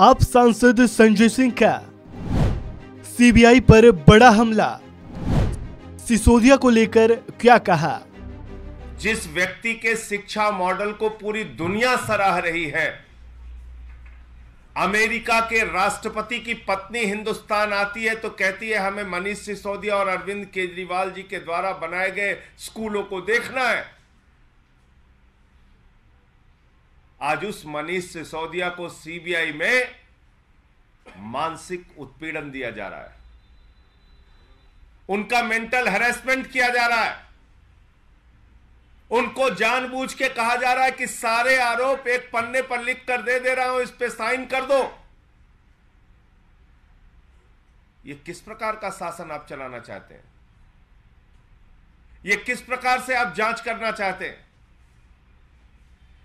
आप सांसद संजय सिंह का सीबीआई पर बड़ा हमला सिसोदिया को लेकर क्या कहा जिस व्यक्ति के शिक्षा मॉडल को पूरी दुनिया सराह रही है अमेरिका के राष्ट्रपति की पत्नी हिंदुस्तान आती है तो कहती है हमें मनीष सिसोदिया और अरविंद केजरीवाल जी के द्वारा बनाए गए स्कूलों को देखना है आज उस मनीष सिसोदिया को सीबीआई में मानसिक उत्पीड़न दिया जा रहा है उनका मेंटल हेरेसमेंट किया जा रहा है उनको जानबूझ के कहा जा रहा है कि सारे आरोप एक पन्ने पर लिख कर दे दे रहा हूं इस पे साइन कर दो ये किस प्रकार का शासन आप चलाना चाहते हैं ये किस प्रकार से आप जांच करना चाहते हैं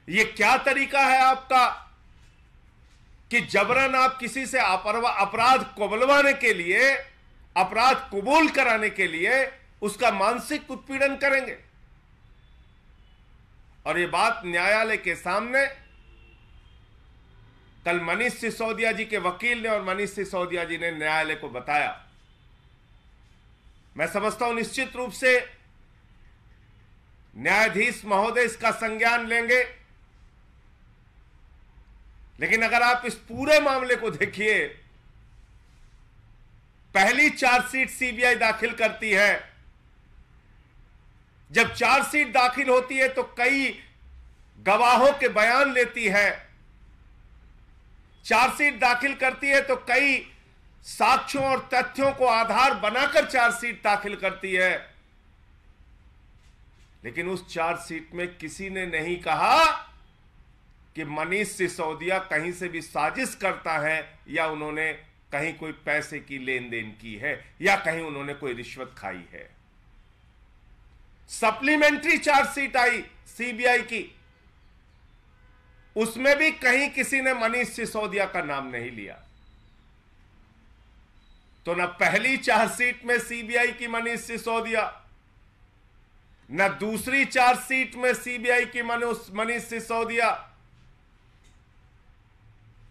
ये क्या तरीका है आपका कि जबरन आप किसी से अपराध कबलवाने के लिए अपराध कबूल कराने के लिए उसका मानसिक उत्पीड़न करेंगे और ये बात न्यायालय के सामने कल मनीष सिसोदिया जी के वकील ने और मनीष सिसोदिया जी ने न्यायालय को बताया मैं समझता हूं निश्चित रूप से न्यायाधीश महोदय इसका संज्ञान लेंगे लेकिन अगर आप इस पूरे मामले को देखिए पहली चार्जशीट सीबीआई दाखिल करती है जब चार्जशीट दाखिल होती है तो कई गवाहों के बयान लेती है चार्जशीट दाखिल करती है तो कई साक्ष्यों और तथ्यों को आधार बनाकर चार्जशीट दाखिल करती है लेकिन उस चार्जशीट में किसी ने नहीं कहा कि मनीष सिसोदिया कहीं से भी साजिश करता है या उन्होंने कहीं कोई पैसे की लेन देन की है या कहीं उन्होंने कोई रिश्वत खाई है सप्लीमेंट्री चार्जशीट आई सीबीआई की उसमें भी कहीं किसी ने मनीष सिसोदिया का नाम नहीं लिया तो ना पहली चार्जशीट में सीबीआई की मनीष सिसोदिया न दूसरी चार्जशीट में सीबीआई की मनीष सिसोदिया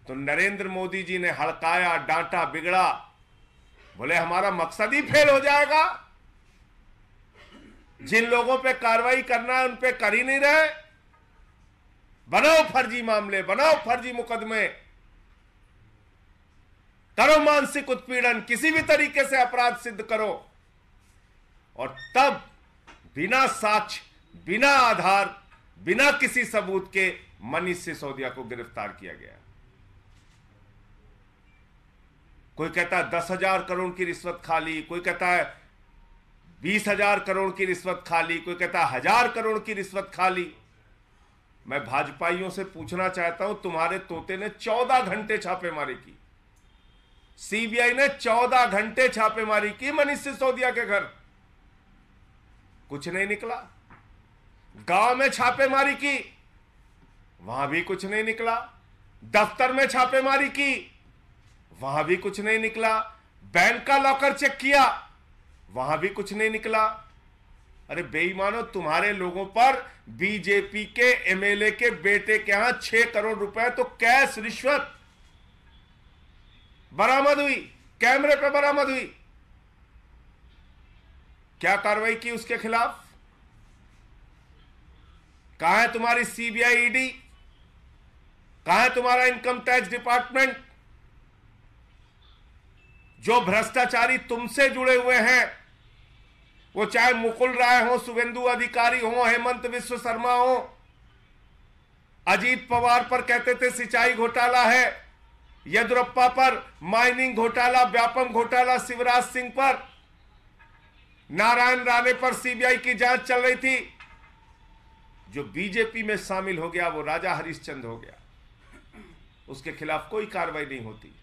तो नरेंद्र मोदी जी ने हड़काया डांटा बिगड़ा बोले हमारा मकसद ही फेल हो जाएगा जिन लोगों पे कार्रवाई करना है उन पे कर ही नहीं रहे बनाओ फर्जी मामले बनाओ फर्जी मुकदमे करो मानसिक उत्पीड़न किसी भी तरीके से अपराध सिद्ध करो और तब बिना साक्ष बिना आधार बिना किसी सबूत के मनीष सिसोदिया को गिरफ्तार किया गया कोई कहता है दस हजार करोड़ की रिश्वत खा ली कोई कहता है बीस हजार करोड़ की रिश्वत खा ली कोई कहता है हजार करोड़ की रिश्वत खा ली मैं भाजपाइयों से पूछना चाहता हूं तुम्हारे तोते ने चौदह घंटे छापेमारी की सीबीआई ने चौदह घंटे छापेमारी की मनीष सिसोदिया के घर कुछ नहीं निकला गांव में छापेमारी की वहां भी कुछ नहीं निकला दफ्तर में छापेमारी की वहां भी कुछ नहीं निकला बैंक का लॉकर चेक किया वहां भी कुछ नहीं निकला अरे बेईमानो तुम्हारे लोगों पर बीजेपी के एमएलए के बेटे के यहां छह करोड़ रुपए तो कैश रिश्वत बरामद हुई कैमरे पर बरामद हुई क्या कार्रवाई की उसके खिलाफ कहा है तुम्हारी सीबीआई ईडी कहा है तुम्हारा इनकम टैक्स डिपार्टमेंट जो भ्रष्टाचारी तुमसे जुड़े हुए हैं वो चाहे मुकुल राय हो शुभेंदु अधिकारी हो हेमंत विश्व शर्मा हो अजीत पवार पर कहते थे सिंचाई घोटाला है येदुरप्पा पर माइनिंग घोटाला व्यापम घोटाला शिवराज सिंह पर नारायण राणे पर सीबीआई की जांच चल रही थी जो बीजेपी में शामिल हो गया वो राजा हरिश्चंद हो गया उसके खिलाफ कोई कार्रवाई नहीं होती